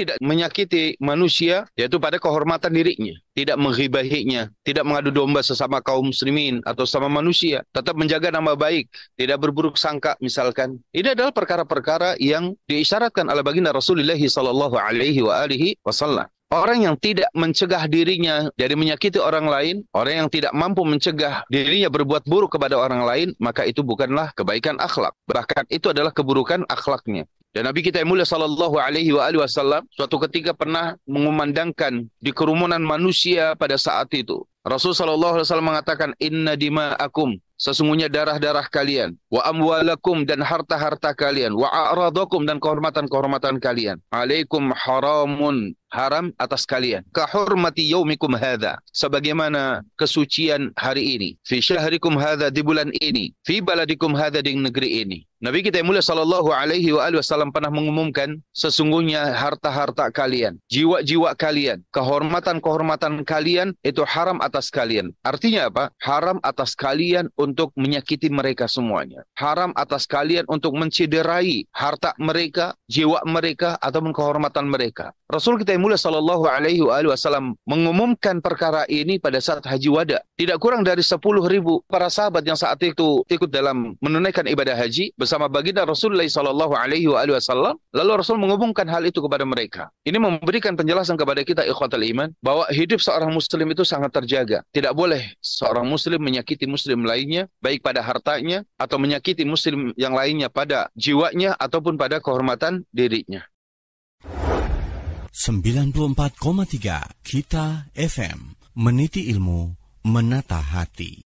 tidak menyakiti manusia yaitu pada kehormatan dirinya, tidak menghibahinya, tidak mengadu domba sesama kaum muslimin atau sama manusia, tetap menjaga nama baik, tidak berburuk sangka misalkan. Ini adalah perkara-perkara yang diisyaratkan oleh baginda Rasulullah sallallahu alaihi wa alihi wasallam. Orang yang tidak mencegah dirinya dari menyakiti orang lain, orang yang tidak mampu mencegah dirinya berbuat buruk kepada orang lain, maka itu bukanlah kebaikan akhlak. Bahkan itu adalah keburukan akhlaknya. Dan Nabi kita yang mulia sallallahu alaihi wa wasallam suatu ketika pernah mengumandangkan di kerumunan manusia pada saat itu. Rasul sallallahu alaihi wasallam mengatakan inna dima'akum sesungguhnya darah-darah kalian wa amwalakum dan harta-harta kalian wa a'radakum dan kehormatan-kehormatan kalian alaikum haramun haram atas kalian ka hurmati yaumikum hadza sebagaimana kesucian hari ini fi syahrikum hadza di bulan ini fi baladikum hadza di negeri ini Nabi kita yang mulia sallallahu alaihi wa wasallam pernah mengumumkan sesungguhnya harta-harta kalian, jiwa-jiwa kalian, kehormatan-kehormatan kalian itu haram atas kalian. Artinya apa? Haram atas kalian untuk menyakiti mereka semuanya. Haram atas kalian untuk menciderai harta mereka, jiwa mereka, atau kehormatan mereka. Rasul kita yang mulia Shallallahu Alaihi Wasallam mengumumkan perkara ini pada saat Haji Wada. Tidak kurang dari 10 ribu para sahabat yang saat itu ikut dalam menunaikan ibadah haji bersama baginda Rasulullah Shallallahu Alaihi Wasallam. Lalu Rasul mengumumkan hal itu kepada mereka. Ini memberikan penjelasan kepada kita ikhwatul iman bahwa hidup seorang muslim itu sangat terjadi dijaga. Tidak boleh seorang muslim menyakiti muslim lainnya, baik pada hartanya atau menyakiti muslim yang lainnya pada jiwanya ataupun pada kehormatan dirinya. 94,3 Kita FM Meniti ilmu, menata hati.